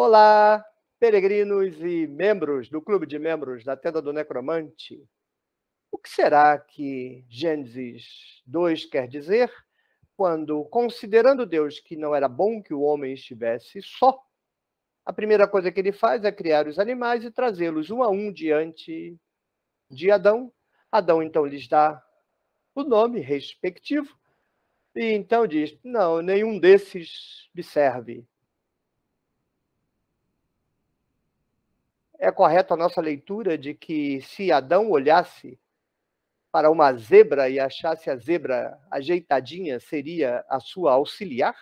Olá, peregrinos e membros do clube de membros da Tenda do Necromante. O que será que Gênesis 2 quer dizer quando, considerando Deus que não era bom que o homem estivesse só, a primeira coisa que ele faz é criar os animais e trazê-los um a um diante de Adão. Adão então lhes dá o nome respectivo e então diz: Não, nenhum desses me serve é correta a nossa leitura de que se Adão olhasse para uma zebra e achasse a zebra ajeitadinha, seria a sua auxiliar?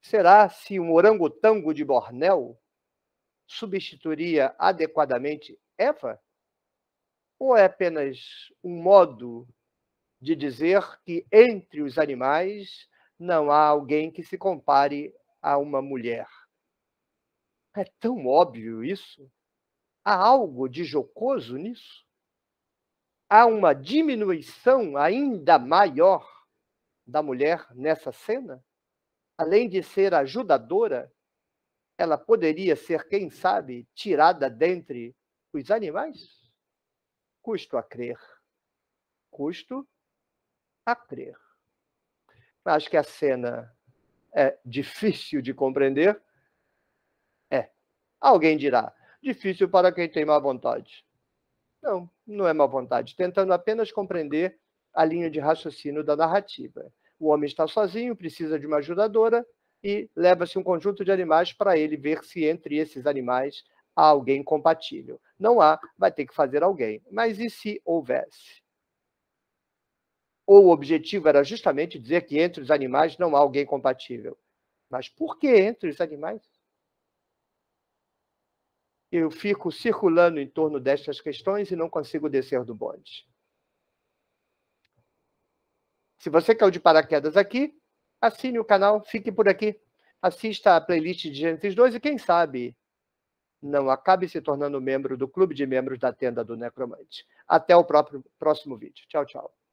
Será se um orangotango de Bornéu substituiria adequadamente Eva? Ou é apenas um modo de dizer que entre os animais não há alguém que se compare a uma mulher? É tão óbvio isso? Há algo de jocoso nisso? Há uma diminuição ainda maior da mulher nessa cena? Além de ser ajudadora, ela poderia ser, quem sabe, tirada dentre os animais? Custo a crer. Custo a crer. Acho que a cena é difícil de compreender, Alguém dirá: difícil para quem tem má vontade. Não, não é má vontade, tentando apenas compreender a linha de raciocínio da narrativa. O homem está sozinho, precisa de uma ajudadora e leva-se um conjunto de animais para ele ver se entre esses animais há alguém compatível. Não há, vai ter que fazer alguém. Mas e se houvesse? Ou o objetivo era justamente dizer que entre os animais não há alguém compatível. Mas por que entre os animais? eu fico circulando em torno destas questões e não consigo descer do bonde. Se você caiu de paraquedas aqui, assine o canal, fique por aqui, assista a playlist de Gênesis 2 e quem sabe não acabe se tornando membro do clube de membros da tenda do Necromante. Até o próprio, próximo vídeo. Tchau, tchau.